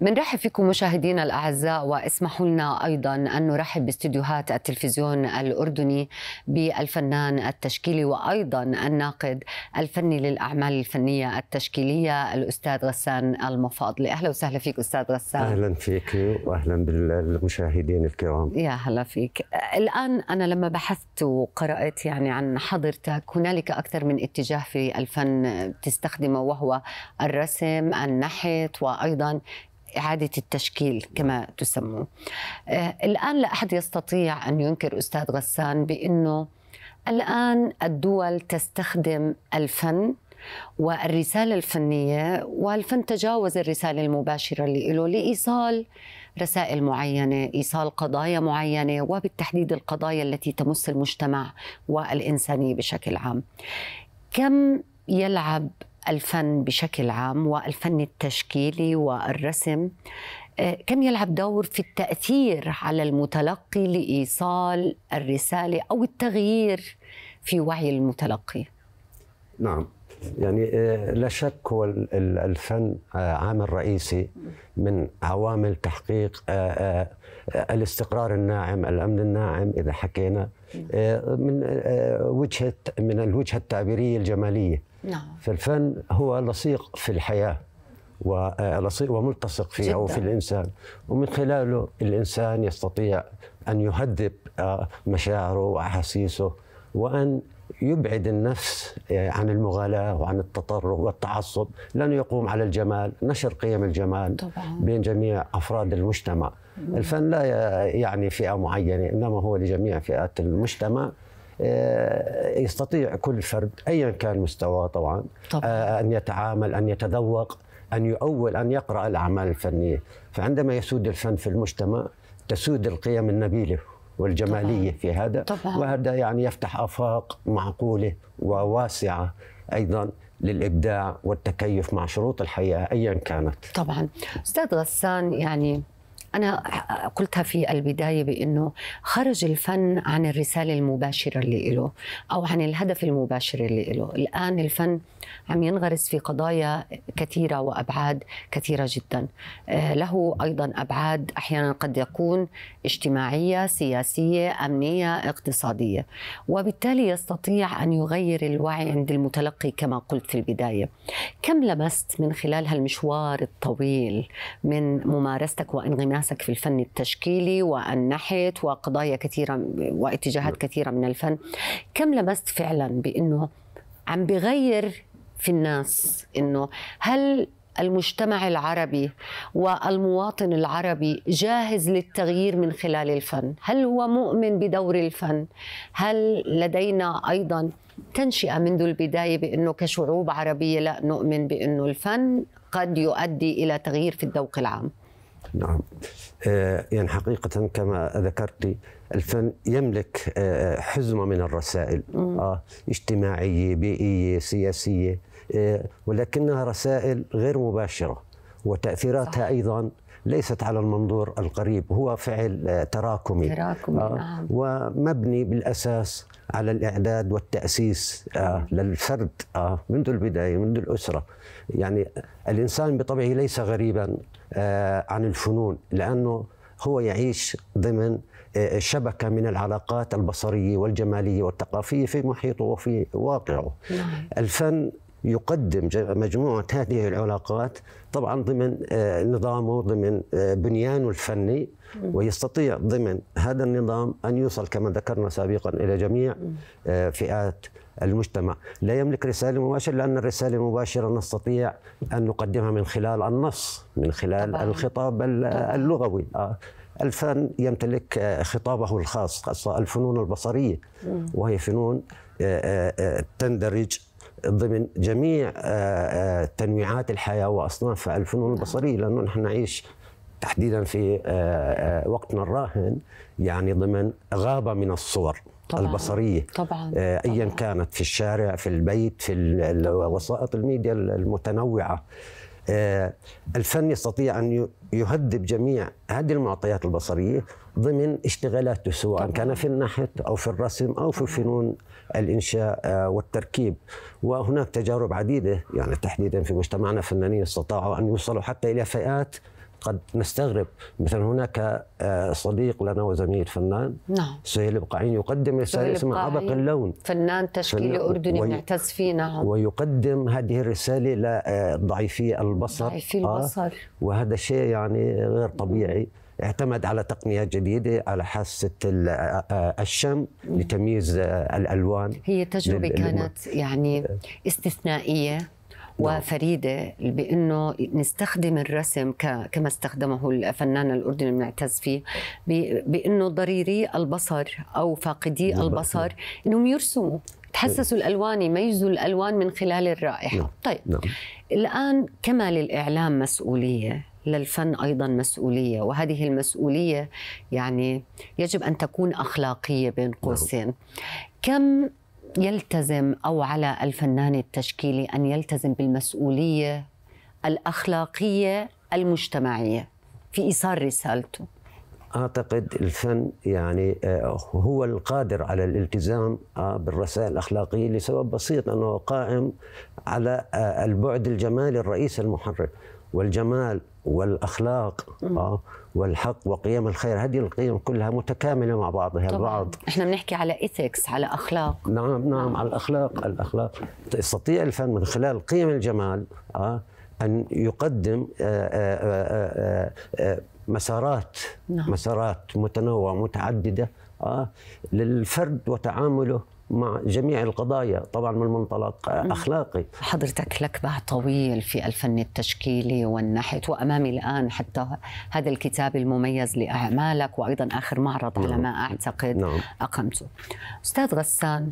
بنرحب فيكم مشاهدينا الاعزاء واسمحوا لنا ايضا ان نرحب باستديوهات التلفزيون الاردني بالفنان التشكيلي وايضا الناقد الفني للاعمال الفنيه التشكيليه الاستاذ غسان المفاضلي اهلا وسهلا فيك استاذ غسان اهلا فيك واهلا بالمشاهدين الكرام يا هلا فيك الان انا لما بحثت وقرات يعني عن حضرتك هنالك اكثر من اتجاه في الفن تستخدمه وهو الرسم النحت وايضا إعادة التشكيل نعم. كما تسمون آه، الآن لا أحد يستطيع أن ينكر أستاذ غسان بأنه الآن الدول تستخدم الفن والرسالة الفنية والفن تجاوز الرسالة المباشرة اللي له لإيصال رسائل معينة إيصال قضايا معينة وبالتحديد القضايا التي تمس المجتمع والإنسانية بشكل عام كم يلعب الفن بشكل عام والفن التشكيلي والرسم آه، كم يلعب دور في التأثير على المتلقي لإيصال الرسالة أو التغيير في وعي المتلقي؟ نعم يعني آه، لا شك هو الفن آه، عامل رئيسي من عوامل تحقيق الاستقرار الناعم الامن الناعم اذا حكينا من وجهه من الوجهه التعبيريه الجماليه نعم فالفن هو لصيق في الحياه ولصيق آه، وملتصق فيها جداً. وفي الانسان ومن خلاله الانسان يستطيع ان يهذب آه، مشاعره واحاسيسه وان يبعد النفس آه، عن المغالاة وعن التطرف والتعصب لأنه يقوم على الجمال نشر قيم الجمال طبعا. بين جميع أفراد المجتمع الفن لا يعني فئة معينة إنما هو لجميع فئات المجتمع آه، يستطيع كل فرد ايا كان مستواه طبعا, آه، ان يتعامل ان يتذوق ان يؤول ان يقرا الاعمال الفنيه فعندما يسود الفن في المجتمع تسود القيم النبيله والجماليه طبعا. في هذا طبعا. وهذا يعني يفتح افاق معقوله وواسعه ايضا للابداع والتكيف مع شروط الحياه ايا كانت. طبعا استاذ غسان يعني أنا قلتها في البداية بأنه خرج الفن عن الرسالة المباشرة اللي له أو عن الهدف المباشر اللي له الآن الفن عم ينغرس في قضايا كثيرة وأبعاد كثيرة جدا آه، له أيضا أبعاد أحيانا قد يكون اجتماعية سياسية أمنية اقتصادية وبالتالي يستطيع أن يغير الوعي عند المتلقي كما قلت في البداية كم لمست من خلال هالمشوار الطويل من ممارستك وانغماسك تتماسك في الفن التشكيلي والنحت وقضايا كثيرة واتجاهات نعم. كثيرة من الفن كم لمست فعلا بأنه عم بغير في الناس أنه هل المجتمع العربي والمواطن العربي جاهز للتغيير من خلال الفن هل هو مؤمن بدور الفن هل لدينا أيضا تنشئة منذ البداية بأنه كشعوب عربية لا نؤمن بأنه الفن قد يؤدي إلى تغيير في الذوق العام نعم آه، يعني حقيقة كما ذكرت الفن يملك آه، حزمة من الرسائل آه، اجتماعية بيئية سياسية ولكنها رسائل غير مباشرة وتأثيراتها أيضا ليست على المنظور القريب هو فعل آه، تراكمي تراكمي آه. نعم. ومبني بالأساس على الإعداد والتأسيس آه للفرد آه منذ البداية منذ الأسرة يعني الإنسان بطبعه ليس غريبا آه عن الفنون لأنه هو يعيش ضمن آه، شبكة من العلاقات البصرية والجمالية والثقافية في محيطه وفي واقعه نعم. الفن يقدم مجموعة هذه العلاقات طبعا ضمن آه، نظامه ضمن آه، بنيانه الفني ويستطيع ضمن هذا النظام أن يوصل كما ذكرنا سابقا إلى جميع آه، فئات المجتمع لا يملك رسالة مباشرة لأن الرسالة المباشرة نستطيع أن نقدمها من خلال النص من خلال طبعاً. الخطاب اللغوي الفن يمتلك خطابه الخاص خاصة الفنون البصرية وهي فنون تندرج ضمن جميع آه، آه، تنويعات الحياه واصناف الفنون البصريه لانه نحن نعيش تحديدا في آه، وقتنا الراهن يعني ضمن غابه من الصور طبعاً البصريه طبعا ايا كانت في الشارع في البيت في وسائط الميديا المتنوعه الفن يستطيع ان يهذب جميع هذه المعطيات البصريه ضمن اشتغالاته سواء طبعاً. كان في النحت او في الرسم او في الفنون الانشاء آه، والتركيب وهناك تجارب عديده يعني تحديدا في مجتمعنا فنانين استطاعوا ان يوصلوا حتى الى فئات قد نستغرب مثلا هناك آه، صديق لنا وزميل فنان نعم سهيل بقعين يقدم رساله اسمها عبق اللون فنان تشكيلي فن... اردني بنعتز فيه نعم ويقدم هذه الرساله لضعيفي آه، البصر ضعيفي البصر آه وهذا شيء يعني غير طبيعي اعتمد على تقنيات جديدة على حاسة الشم لتمييز الألوان هي تجربة لل... كانت يعني استثنائية نعم. وفريده بانه نستخدم الرسم كما استخدمه الفنان الاردني المعتز فيه بانه ضريري البصر او فاقدي نعم. البصر انهم يرسموا تحسسوا نعم. الالوان يميزوا الالوان من خلال الرائحه طيب الان كما للاعلام مسؤوليه للفن ايضا مسؤوليه وهذه المسؤوليه يعني يجب ان تكون اخلاقيه بين نعم. قوسين كم يلتزم او على الفنان التشكيلي ان يلتزم بالمسؤوليه الاخلاقيه المجتمعيه في ايصال رسالته اعتقد الفن يعني آه، هو القادر على الالتزام آه، بالرسائل الاخلاقيه لسبب بسيط انه قائم على آه، البعد الجمالي الرئيسي المحرك والجمال والاخلاق آه والحق وقيم الخير هذه القيم كلها متكامله مع بعضها طبعاً. البعض احنا بنحكي على ايثكس على اخلاق نعم, نعم نعم على الاخلاق الاخلاق يستطيع الفن من خلال قيم الجمال آه ان يقدم آه، آه، آه، مسارات نعم. مسارات متنوعه متعدده آه للفرد وتعامله مع جميع القضايا طبعا من منطلق اخلاقي حضرتك لك باع طويل في الفن التشكيلي والنحت وامامي الان حتى هذا الكتاب المميز لاعمالك وايضا اخر معرض نعم. على ما اعتقد نعم. اقمته استاذ غسان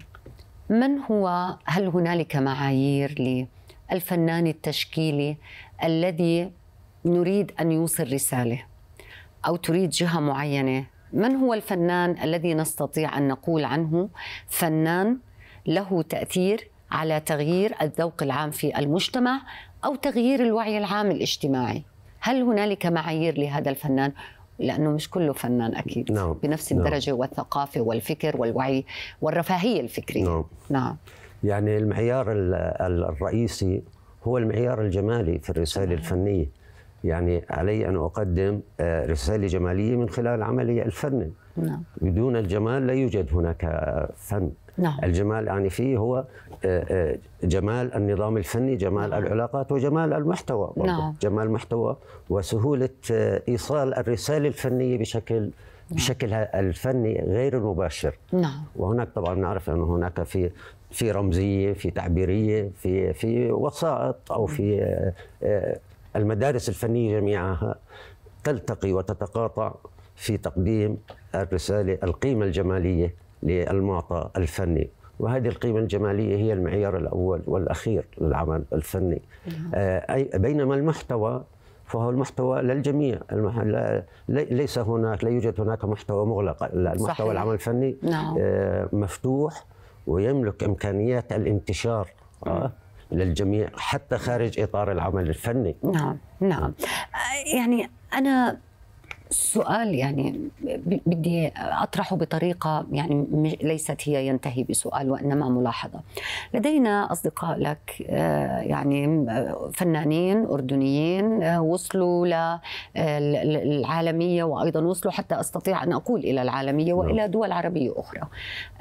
من هو هل هنالك معايير للفنان التشكيلي الذي نريد ان يوصل رساله او تريد جهه معينه من هو الفنان الذي نستطيع ان نقول عنه فنان له تاثير على تغيير الذوق العام في المجتمع او تغيير الوعي العام الاجتماعي هل هنالك معايير لهذا الفنان لانه مش كله فنان اكيد نعم. بنفس نعم. الدرجه نعم. والثقافه والفكر والوعي والرفاهيه الفكريه نعم. نعم يعني المعيار الرئيسي هو المعيار الجمالي في الرساله الفنيه يعني علي أن أقدم آه، رسالة جمالية من خلال عملي الفني نعم. بدون الجمال لا يوجد هناك فن نعم. الجمال يعني فيه هو آه، آه، جمال النظام الفني جمال نعم. العلاقات وجمال المحتوى نعم. جمال المحتوى وسهولة إيصال الرسالة الفنية بشكل نعم. بشكلها الفني غير المباشر نعم وهناك طبعا نعرف انه هناك في في رمزيه في تعبيريه في في وسائط او في المدارس الفنيه جميعها تلتقي وتتقاطع في تقديم الرساله القيمه الجماليه للمعطى الفني وهذه القيمة الجمالية هي المعيار الأول والأخير للعمل الفني نعم. آه، أي بينما المحتوى فهو المحتوى للجميع المح... لا... ليس هناك لا يوجد هناك محتوى مغلق المحتوى صحيح. العمل الفني نعم. آه، مفتوح ويملك إمكانيات الانتشار م. آه، للجميع حتى خارج اطار العمل الفني نعم نعم, نعم. يعني انا السؤال يعني بدي اطرحه بطريقه يعني ليست هي ينتهي بسؤال وانما ملاحظه. لدينا اصدقاء لك آه، يعني آه، فنانين اردنيين آه، وصلوا للعالميه وايضا وصلوا حتى استطيع ان اقول الى العالميه والى نعم. دول عربيه اخرى.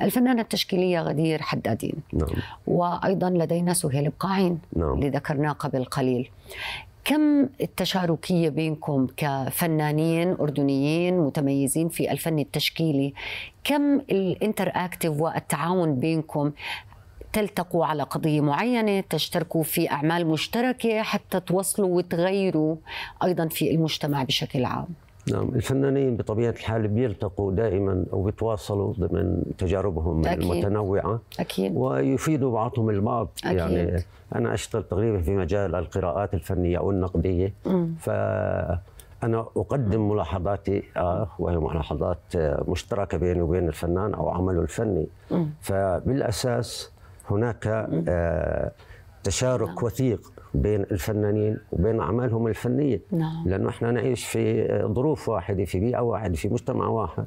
الفنانه التشكيليه غدير حدادين. نعم. وايضا لدينا سهيل بقاعين نعم. اللي ذكرناه قبل قليل. كم التشاركية بينكم كفنانين أردنيين متميزين في الفن التشكيلي كم الانتر اكتف والتعاون بينكم تلتقوا على قضية معينة تشتركوا في أعمال مشتركة حتى توصلوا وتغيروا أيضا في المجتمع بشكل عام نعم الفنانين بطبيعة الحال بيلتقوا دائما أو بيتواصلوا ضمن تجاربهم أكيد. المتنوعة أكيد ويفيدوا بعضهم البعض يعني أكيد. يعني أنا أشتغل تقريبا في مجال القراءات الفنية أو النقدية فأنا أقدم ملاحظاتي آه وهي ملاحظات آه، مشتركة بيني وبين الفنان أو عمله الفني م. فبالأساس هناك آه تشارك نعم. وثيق بين الفنانين وبين اعمالهم الفنيه نعم. لانه احنا نعيش في ظروف واحده في بيئه واحده في مجتمع واحد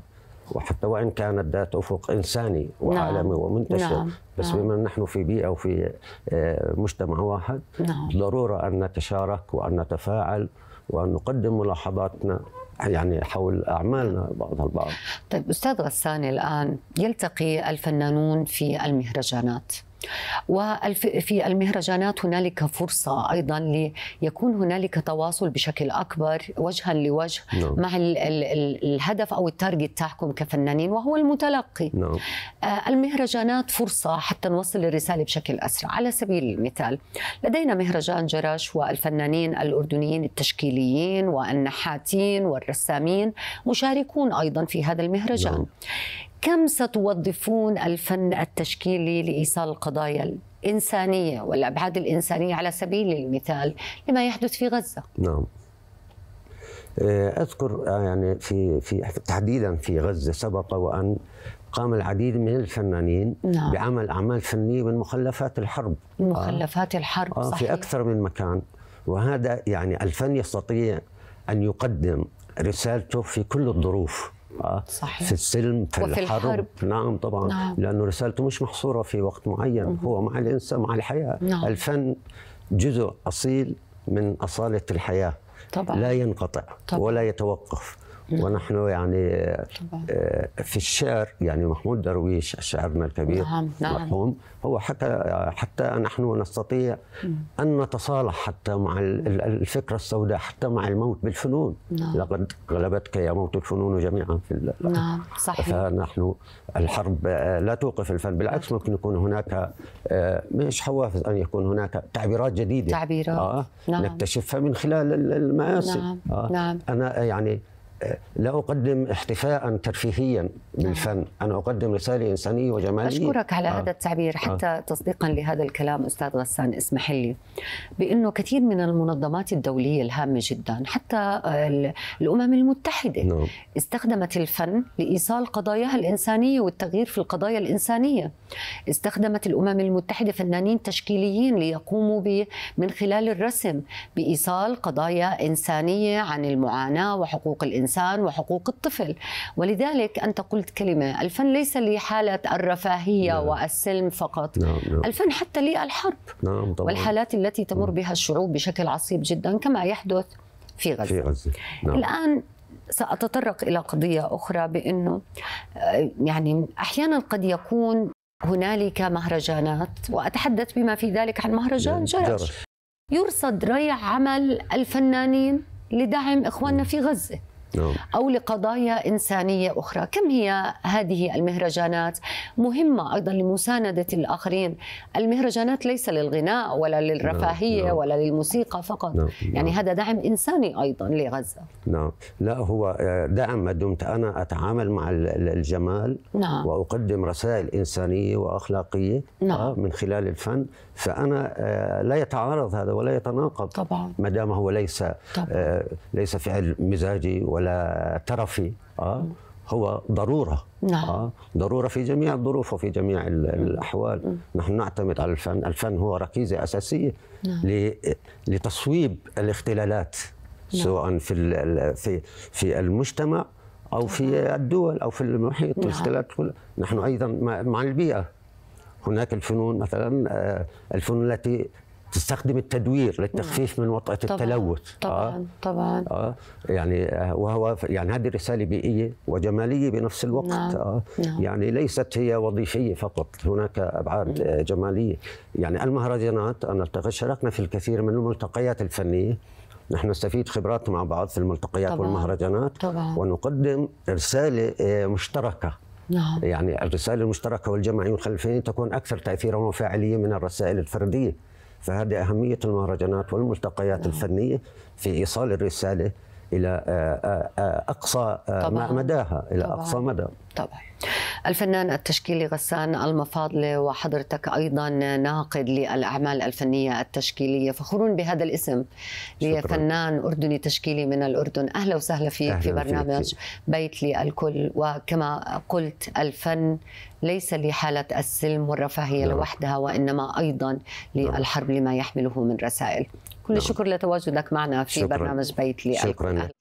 وحتى وان كانت ذات افق انساني وعالمي نعم. ومنتشر نعم. بس نعم. بما نحن في بيئه وفي آه، مجتمع واحد نعم. ضروره ان نتشارك وان نتفاعل وان نقدم ملاحظاتنا يعني حول اعمالنا بعضها البعض. طيب استاذ غسان الان يلتقي الفنانون في المهرجانات. وفي المهرجانات هنالك فرصة أيضا ليكون هنالك تواصل بشكل أكبر وجها لوجه no. نعم. مع الـ الـ الهدف أو التارجت تاعكم كفنانين وهو المتلقي no. نعم. آه، المهرجانات فرصة حتى نوصل الرسالة بشكل أسرع على سبيل المثال لدينا مهرجان جرش والفنانين الأردنيين التشكيليين والنحاتين والرسامين مشاركون أيضا في هذا المهرجان no. نعم. كم ستوظفون الفن التشكيلي لايصال القضايا الانسانيه والابعاد الانسانيه على سبيل المثال لما يحدث في غزه؟ نعم. آه، اذكر آه، يعني في في تحديدا في غزه سبق وان قام العديد من الفنانين نعم. بعمل اعمال فنيه من مخلفات الحرب مخلفات آه. الحرب آه صحيح. في اكثر من مكان وهذا يعني الفن يستطيع ان يقدم رسالته في كل الظروف صحيح. في السلم في وفي الحرب. الحرب نعم طبعا نعم. لأنه رسالته مش محصورة في وقت معين مه. هو مع الإنسان مع الحياة نعم. الفن جزء أصيل من أصالة الحياة طبعا. لا ينقطع طبعا. ولا يتوقف ونحن يعني آه، في الشعر يعني محمود درويش شاعرنا الكبير نعم نعم مرحوم هو حكى حتى نحن نستطيع ان نتصالح حتى مع الفكره السوداء حتى مع الموت بالفنون نعم. لقد غلبتك يا موت الفنون جميعا في نعم صحيح فنحن الحرب آه، لا توقف الفن بالعكس نعم. ممكن يكون هناك آه، مش حوافز ان يكون هناك تعبيرات جديده تعبيرات آه نعم. نكتشفها من خلال المآسي نعم. آه نعم. انا يعني لا أقدم احتفاء ترفيهيا بالفن آه. أنا أقدم رسالة إنسانية وجمالية أشكرك على آه. هذا التعبير حتى آه. تصديقا لهذا الكلام أستاذ غسان اسمح لي بأنه كثير من المنظمات الدولية الهامة جدا حتى الأمم المتحدة نعم. استخدمت الفن لإيصال قضاياها الإنسانية والتغيير في القضايا الإنسانية استخدمت الأمم المتحدة فنانين تشكيليين ليقوموا من خلال الرسم بإيصال قضايا إنسانية عن المعاناة وحقوق الإنسان الإنسان وحقوق الطفل ولذلك أنت قلت كلمة الفن ليس لحالة الرفاهية نعم. والسلم فقط نعم. نعم. الفن حتى للحرب نعم. طبعا. والحالات التي تمر نعم. بها الشعوب بشكل عصيب جدا كما يحدث في غزة, في غزة. نعم. الآن سأتطرق إلى قضية أخرى بأنه آه، يعني أحيانا قد يكون هنالك مهرجانات وأتحدث بما في ذلك عن مهرجان نعم، جرش, جرش. يرصد ريع عمل الفنانين لدعم إخواننا في غزة نعم. أو لقضايا إنسانية أخرى كم هي هذه المهرجانات مهمة أيضا لمساندة الآخرين المهرجانات ليس للغناء ولا نعم، للرفاهية نعم. ولا للموسيقى فقط يعني هذا دعم إنساني أيضا لغزة نعم لا هو آه، دعم ما دمت أنا أتعامل مع الجمال نعم. وأقدم رسائل إنسانية وأخلاقية نعم. آه، من خلال الفن فأنا آه، لا يتعارض هذا ولا يتناقض طبعا ما دام هو ليس طبعا. ليس فعل مزاجي ولا على ترفي آه هو ضرورة نعم. آه ضرورة في جميع الظروف وفي جميع الأحوال مم. نحن نعتمد على الفن الفن هو ركيزة أساسية نعم. لتصويب الاختلالات نعم. سواء في في في المجتمع أو نعم. في الدول أو في المحيط نعم. الاختلالات نحن أيضا مع البيئة هناك الفنون مثلا آه، الفنون التي تستخدم التدوير نعم. للتخفيف من وطأة التلوث آه. طبعا آه. طبعا آه. يعني آه، وهو يعني هذه رسالة بيئية وجمالية بنفس الوقت نعم. آه. نعم. يعني ليست هي وظيفية فقط هناك أبعاد نعم. جمالية يعني المهرجانات أنا شاركنا في الكثير من الملتقيات الفنية نحن نستفيد خبرات مع بعض في الملتقيات طبعا. والمهرجانات طبعا. ونقدم رسالة آه، مشتركة نعم. يعني الرسالة المشتركة والجماعية والخلفية تكون أكثر تأثيرا وفاعلية من الرسائل الفردية فهذه أهمية المهرجانات والملتقيات الفنية في إيصال الرسالة الى آه، آه، آه، اقصى طبعاً. مداها الى طبعاً. اقصى مدى طبعا الفنان التشكيلي غسان المفاضلة وحضرتك أيضا ناقد للأعمال الفنية التشكيلية فخورون بهذا الاسم لفنان أردني تشكيلي من الأردن أهلا وسهلا فيك أهلا في برنامج فيك. بيت للكل وكما قلت الفن ليس لحالة السلم والرفاهية نعم. لوحدها وإنما أيضا نعم. للحرب لما يحمله من رسائل كل نعم. الشكر لتواجدك معنا في شكراً. برنامج بيت لي شكرا